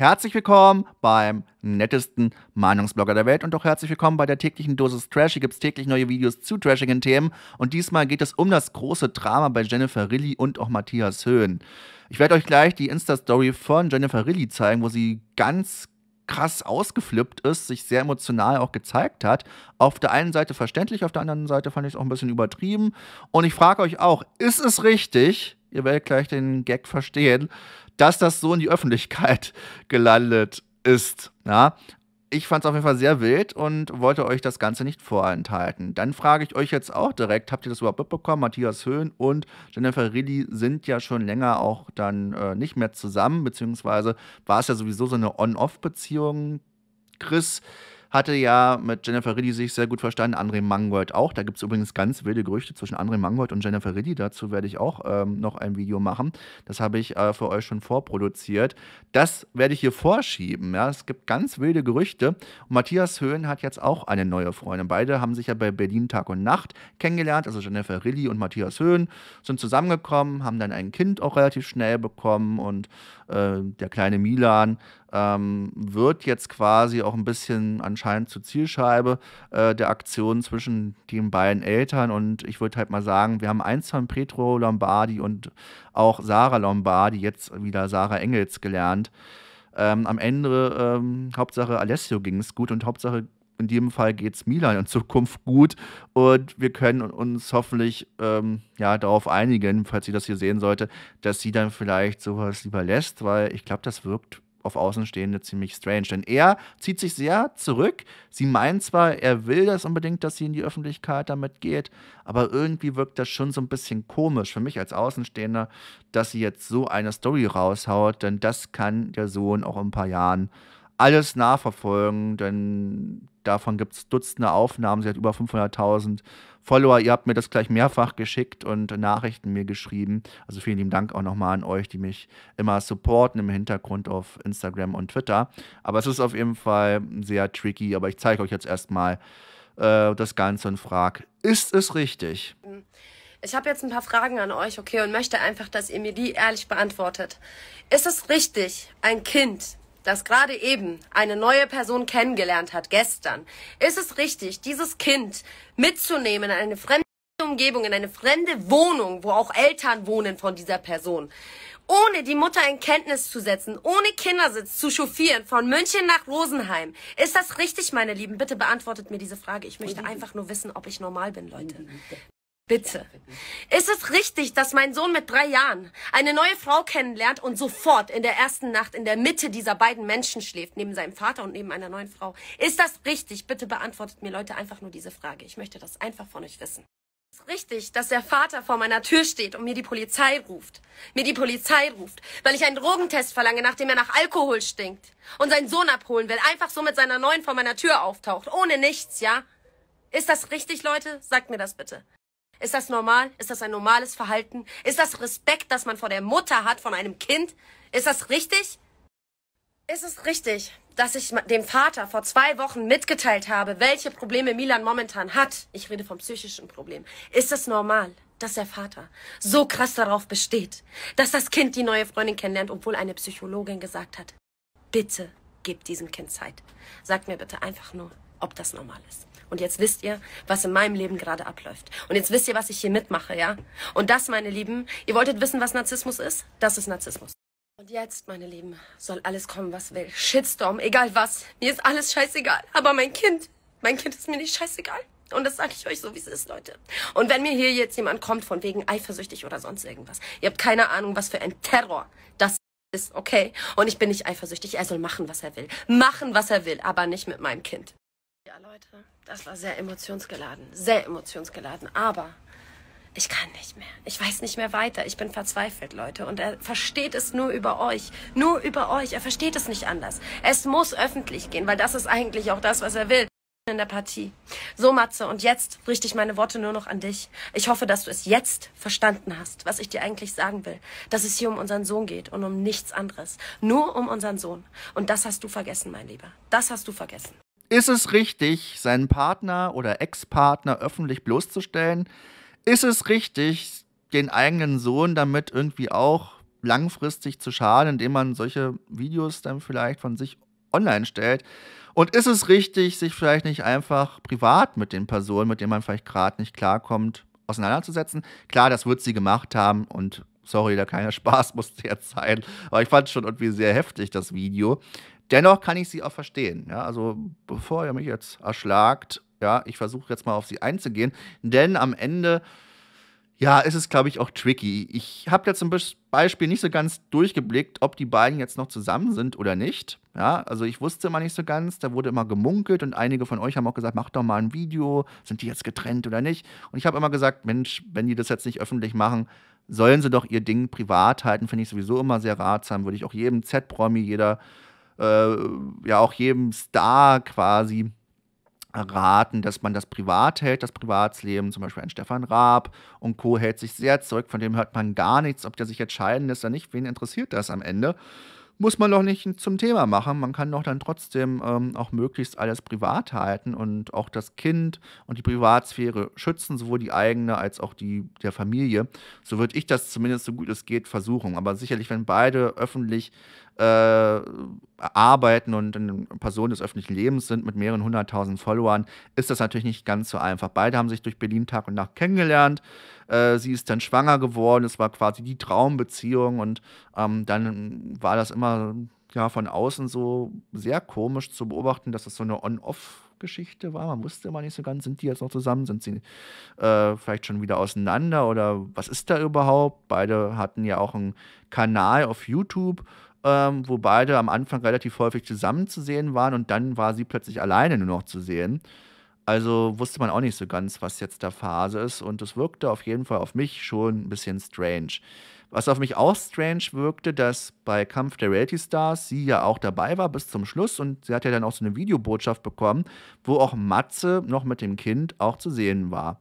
Herzlich willkommen beim nettesten Meinungsblogger der Welt und auch herzlich willkommen bei der täglichen Dosis Trash. Hier gibt es täglich neue Videos zu trashigen Themen und diesmal geht es um das große Drama bei Jennifer Rilli und auch Matthias Höhn. Ich werde euch gleich die Insta-Story von Jennifer Rilli zeigen, wo sie ganz krass ausgeflippt ist, sich sehr emotional auch gezeigt hat. Auf der einen Seite verständlich, auf der anderen Seite fand ich es auch ein bisschen übertrieben. Und ich frage euch auch, ist es richtig, ihr werdet gleich den Gag verstehen, dass das so in die Öffentlichkeit gelandet ist? Ja? ich fand es auf jeden Fall sehr wild und wollte euch das Ganze nicht vorenthalten. Dann frage ich euch jetzt auch direkt, habt ihr das überhaupt mitbekommen? Matthias Höhn und Jennifer Rilli sind ja schon länger auch dann äh, nicht mehr zusammen, beziehungsweise war es ja sowieso so eine On-Off-Beziehung. Chris, hatte ja mit Jennifer Riddy sich sehr gut verstanden, André Mangold auch. Da gibt es übrigens ganz wilde Gerüchte zwischen André Mangold und Jennifer Riddy. Dazu werde ich auch ähm, noch ein Video machen. Das habe ich äh, für euch schon vorproduziert. Das werde ich hier vorschieben. Ja? Es gibt ganz wilde Gerüchte. Und Matthias Höhn hat jetzt auch eine neue Freundin. Beide haben sich ja bei Berlin Tag und Nacht kennengelernt. Also Jennifer Riddy und Matthias Höhn sind zusammengekommen, haben dann ein Kind auch relativ schnell bekommen und äh, der kleine Milan ähm, wird jetzt quasi auch ein bisschen anscheinend zur Zielscheibe äh, der Aktion zwischen den beiden Eltern. Und ich würde halt mal sagen, wir haben eins von Petro Lombardi und auch Sarah Lombardi, jetzt wieder Sarah Engels gelernt. Ähm, am Ende, ähm, Hauptsache Alessio ging es gut und Hauptsache in dem Fall geht es Milan in Zukunft gut und wir können uns hoffentlich ähm, ja, darauf einigen, falls sie das hier sehen sollte, dass sie dann vielleicht sowas lieber lässt, weil ich glaube, das wirkt auf Außenstehende ziemlich strange. Denn er zieht sich sehr zurück. Sie meint zwar, er will das unbedingt, dass sie in die Öffentlichkeit damit geht, aber irgendwie wirkt das schon so ein bisschen komisch für mich als Außenstehender, dass sie jetzt so eine Story raushaut, denn das kann der Sohn auch in ein paar Jahren alles nachverfolgen, denn Davon gibt es Dutzende Aufnahmen. Sie hat über 500.000 Follower. Ihr habt mir das gleich mehrfach geschickt und Nachrichten mir geschrieben. Also vielen lieben Dank auch nochmal an euch, die mich immer supporten im Hintergrund auf Instagram und Twitter. Aber es ist auf jeden Fall sehr tricky. Aber ich zeige euch jetzt erstmal äh, das Ganze und frage, ist es richtig? Ich habe jetzt ein paar Fragen an euch, okay, und möchte einfach, dass ihr mir die ehrlich beantwortet. Ist es richtig, ein Kind das gerade eben eine neue Person kennengelernt hat, gestern, ist es richtig, dieses Kind mitzunehmen in eine fremde Umgebung, in eine fremde Wohnung, wo auch Eltern wohnen von dieser Person, ohne die Mutter in Kenntnis zu setzen, ohne Kindersitz zu chauffieren, von München nach Rosenheim. Ist das richtig, meine Lieben? Bitte beantwortet mir diese Frage. Ich möchte einfach nur wissen, ob ich normal bin, Leute. Bitte. Ist es richtig, dass mein Sohn mit drei Jahren eine neue Frau kennenlernt und sofort in der ersten Nacht in der Mitte dieser beiden Menschen schläft, neben seinem Vater und neben einer neuen Frau? Ist das richtig? Bitte beantwortet mir Leute einfach nur diese Frage. Ich möchte das einfach von euch wissen. Ist es richtig, dass der Vater vor meiner Tür steht und mir die Polizei ruft? Mir die Polizei ruft, weil ich einen Drogentest verlange, nachdem er nach Alkohol stinkt und seinen Sohn abholen will, einfach so mit seiner neuen vor meiner Tür auftaucht, ohne nichts, ja? Ist das richtig, Leute? Sagt mir das bitte. Ist das normal? Ist das ein normales Verhalten? Ist das Respekt, das man vor der Mutter hat, von einem Kind? Ist das richtig? Ist es richtig, dass ich dem Vater vor zwei Wochen mitgeteilt habe, welche Probleme Milan momentan hat? Ich rede vom psychischen Problem. Ist es normal? dass der Vater so krass darauf besteht, dass das Kind die neue Freundin kennenlernt, obwohl eine Psychologin gesagt hat, bitte gebt diesem Kind Zeit. Sagt mir bitte einfach nur, ob das normal ist. Und jetzt wisst ihr, was in meinem Leben gerade abläuft. Und jetzt wisst ihr, was ich hier mitmache, ja? Und das, meine Lieben, ihr wolltet wissen, was Narzissmus ist? Das ist Narzissmus. Und jetzt, meine Lieben, soll alles kommen, was will. Shitstorm, egal was. Mir ist alles scheißegal. Aber mein Kind, mein Kind ist mir nicht scheißegal. Und das sage ich euch so, wie es ist, Leute. Und wenn mir hier jetzt jemand kommt von wegen eifersüchtig oder sonst irgendwas, ihr habt keine Ahnung, was für ein Terror das ist, okay? Und ich bin nicht eifersüchtig. Er soll machen, was er will. Machen, was er will, aber nicht mit meinem Kind. Leute, das war sehr emotionsgeladen, sehr emotionsgeladen. Aber ich kann nicht mehr. Ich weiß nicht mehr weiter. Ich bin verzweifelt, Leute. Und er versteht es nur über euch. Nur über euch. Er versteht es nicht anders. Es muss öffentlich gehen, weil das ist eigentlich auch das, was er will in der Partie. So, Matze, und jetzt richte ich meine Worte nur noch an dich. Ich hoffe, dass du es jetzt verstanden hast, was ich dir eigentlich sagen will. Dass es hier um unseren Sohn geht und um nichts anderes. Nur um unseren Sohn. Und das hast du vergessen, mein Lieber. Das hast du vergessen. Ist es richtig, seinen Partner oder Ex-Partner öffentlich bloßzustellen? Ist es richtig, den eigenen Sohn damit irgendwie auch langfristig zu schaden, indem man solche Videos dann vielleicht von sich online stellt? Und ist es richtig, sich vielleicht nicht einfach privat mit den Personen, mit denen man vielleicht gerade nicht klarkommt, auseinanderzusetzen? Klar, das wird sie gemacht haben und sorry, der kleine Spaß musste jetzt sein. Aber ich fand es schon irgendwie sehr heftig, das Video. Dennoch kann ich sie auch verstehen. Ja? Also, bevor ihr mich jetzt erschlagt, ja, ich versuche jetzt mal auf sie einzugehen. Denn am Ende ja, ist es, glaube ich, auch tricky. Ich habe jetzt zum Beispiel nicht so ganz durchgeblickt, ob die beiden jetzt noch zusammen sind oder nicht. Ja, also ich wusste immer nicht so ganz, da wurde immer gemunkelt und einige von euch haben auch gesagt, macht doch mal ein Video, sind die jetzt getrennt oder nicht? Und ich habe immer gesagt, Mensch, wenn die das jetzt nicht öffentlich machen, sollen sie doch ihr Ding privat halten, finde ich sowieso immer sehr ratsam. Würde ich auch jedem Z-Promi, jeder, äh, ja auch jedem Star quasi raten, dass man das privat hält, das Privatsleben, zum Beispiel ein Stefan Raab und Co. hält sich sehr zurück, von dem hört man gar nichts, ob der sich entscheiden lässt oder nicht, wen interessiert das am Ende? muss man doch nicht zum Thema machen. Man kann doch dann trotzdem ähm, auch möglichst alles privat halten und auch das Kind und die Privatsphäre schützen, sowohl die eigene als auch die der Familie. So würde ich das zumindest so gut es geht versuchen. Aber sicherlich, wenn beide öffentlich äh, arbeiten und eine Person des öffentlichen Lebens sind mit mehreren hunderttausend Followern, ist das natürlich nicht ganz so einfach. Beide haben sich durch Berlin Tag und Nacht kennengelernt. Äh, sie ist dann schwanger geworden. Es war quasi die Traumbeziehung und ähm, dann war das immer ja von außen so sehr komisch zu beobachten, dass es das so eine On-Off- Geschichte war. Man wusste immer nicht so ganz, sind die jetzt noch zusammen, sind sie äh, vielleicht schon wieder auseinander oder was ist da überhaupt? Beide hatten ja auch einen Kanal auf YouTube, ähm, wo beide am Anfang relativ häufig zusammen zu sehen waren und dann war sie plötzlich alleine nur noch zu sehen. Also wusste man auch nicht so ganz, was jetzt der Phase ist und es wirkte auf jeden Fall auf mich schon ein bisschen strange. Was auf mich auch strange wirkte, dass bei Kampf der Reality Stars sie ja auch dabei war bis zum Schluss und sie hat ja dann auch so eine Videobotschaft bekommen, wo auch Matze noch mit dem Kind auch zu sehen war.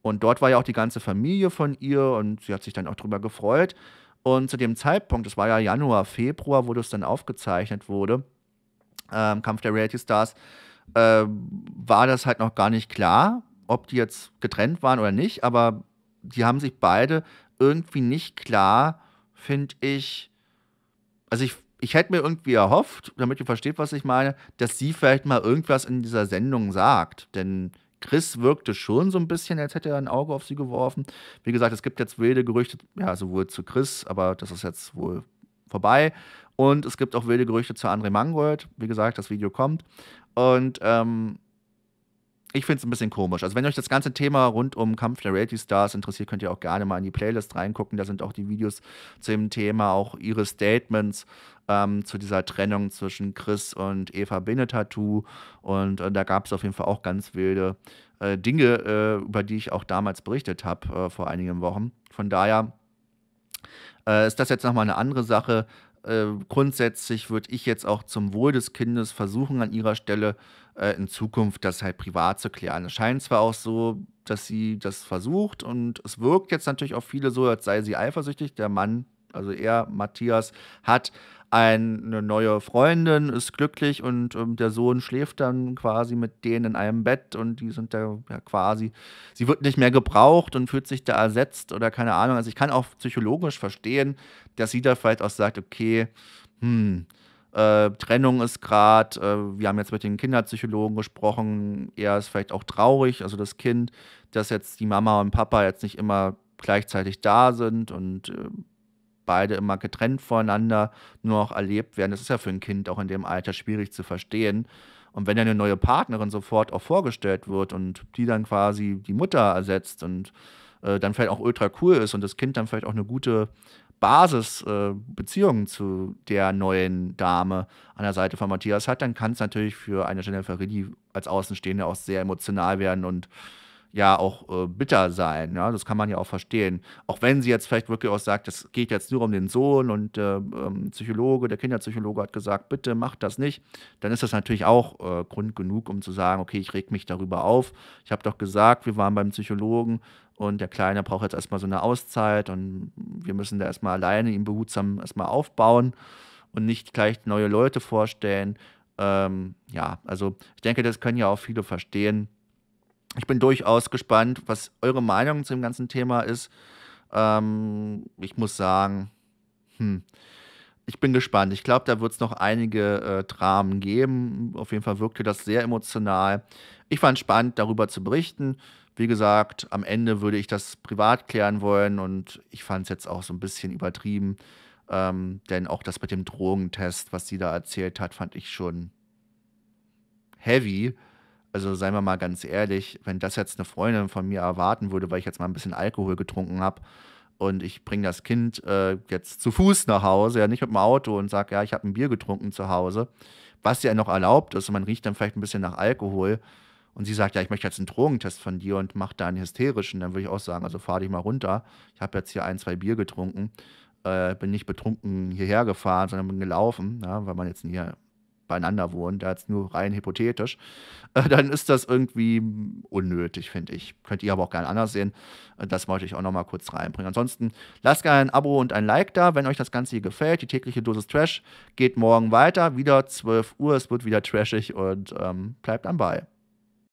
Und dort war ja auch die ganze Familie von ihr und sie hat sich dann auch drüber gefreut. Und zu dem Zeitpunkt, das war ja Januar, Februar, wo das dann aufgezeichnet wurde, ähm, Kampf der Reality Stars, äh, war das halt noch gar nicht klar, ob die jetzt getrennt waren oder nicht, aber die haben sich beide irgendwie nicht klar, finde ich, also ich, ich hätte mir irgendwie erhofft, damit ihr versteht, was ich meine, dass sie vielleicht mal irgendwas in dieser Sendung sagt, denn Chris wirkte schon so ein bisschen, als hätte er ein Auge auf sie geworfen. Wie gesagt, es gibt jetzt wilde Gerüchte, ja, sowohl zu Chris, aber das ist jetzt wohl vorbei. Und es gibt auch wilde Gerüchte zu André Mangold. Wie gesagt, das Video kommt. Und ähm, ich finde es ein bisschen komisch. Also, wenn euch das ganze Thema rund um Kampf der Reality Stars interessiert, könnt ihr auch gerne mal in die Playlist reingucken. Da sind auch die Videos zu dem Thema, auch ihre Statements ähm, zu dieser Trennung zwischen Chris und Eva Benetatou. Und äh, da gab es auf jeden Fall auch ganz wilde äh, Dinge, äh, über die ich auch damals berichtet habe, äh, vor einigen Wochen. Von daher äh, ist das jetzt nochmal eine andere Sache äh, grundsätzlich würde ich jetzt auch zum Wohl des Kindes versuchen, an ihrer Stelle äh, in Zukunft das halt privat zu klären. Es scheint zwar auch so, dass sie das versucht und es wirkt jetzt natürlich auf viele so, als sei sie eifersüchtig. Der Mann also er, Matthias, hat eine neue Freundin, ist glücklich und ähm, der Sohn schläft dann quasi mit denen in einem Bett und die sind da ja, quasi, sie wird nicht mehr gebraucht und fühlt sich da ersetzt oder keine Ahnung. Also ich kann auch psychologisch verstehen, dass sie da vielleicht auch sagt, okay, hm, äh, Trennung ist gerade, äh, wir haben jetzt mit den Kinderpsychologen gesprochen, er ist vielleicht auch traurig, also das Kind, dass jetzt die Mama und Papa jetzt nicht immer gleichzeitig da sind und äh, beide immer getrennt voneinander nur noch erlebt werden. Das ist ja für ein Kind auch in dem Alter schwierig zu verstehen. Und wenn dann eine neue Partnerin sofort auch vorgestellt wird und die dann quasi die Mutter ersetzt und äh, dann vielleicht auch ultra cool ist und das Kind dann vielleicht auch eine gute Basisbeziehung äh, zu der neuen Dame an der Seite von Matthias hat, dann kann es natürlich für eine Jennifer Rilli als Außenstehende auch sehr emotional werden und ja auch äh, bitter sein. Ja? Das kann man ja auch verstehen. Auch wenn sie jetzt vielleicht wirklich auch sagt, das geht jetzt nur um den Sohn und äh, ähm, Psychologe, der Kinderpsychologe hat gesagt, bitte macht das nicht, dann ist das natürlich auch äh, Grund genug, um zu sagen, okay, ich reg mich darüber auf. Ich habe doch gesagt, wir waren beim Psychologen und der Kleine braucht jetzt erstmal so eine Auszeit und wir müssen da erstmal alleine ihn behutsam erstmal aufbauen und nicht gleich neue Leute vorstellen. Ähm, ja, also ich denke, das können ja auch viele verstehen ich bin durchaus gespannt, was eure Meinung zu dem ganzen Thema ist. Ähm, ich muss sagen, hm, ich bin gespannt. Ich glaube, da wird es noch einige äh, Dramen geben. Auf jeden Fall wirkte das sehr emotional. Ich fand es spannend, darüber zu berichten. Wie gesagt, am Ende würde ich das privat klären wollen und ich fand es jetzt auch so ein bisschen übertrieben. Ähm, denn auch das mit dem Drogentest, was sie da erzählt hat, fand ich schon heavy also seien wir mal ganz ehrlich, wenn das jetzt eine Freundin von mir erwarten würde, weil ich jetzt mal ein bisschen Alkohol getrunken habe und ich bringe das Kind äh, jetzt zu Fuß nach Hause, ja nicht mit dem Auto und sage, ja, ich habe ein Bier getrunken zu Hause, was ja noch erlaubt ist und man riecht dann vielleicht ein bisschen nach Alkohol und sie sagt, ja, ich möchte jetzt einen Drogentest von dir und macht da einen hysterischen, dann würde ich auch sagen, also fahr dich mal runter, ich habe jetzt hier ein, zwei Bier getrunken, äh, bin nicht betrunken hierher gefahren, sondern bin gelaufen, ja, weil man jetzt hier beieinander wohnen, da jetzt nur rein hypothetisch, äh, dann ist das irgendwie unnötig, finde ich. Könnt ihr aber auch gerne anders sehen. Äh, das wollte ich auch nochmal kurz reinbringen. Ansonsten lasst gerne ein Abo und ein Like da, wenn euch das Ganze hier gefällt. Die tägliche Dosis Trash geht morgen weiter, wieder 12 Uhr. Es wird wieder trashig und ähm, bleibt am Ball.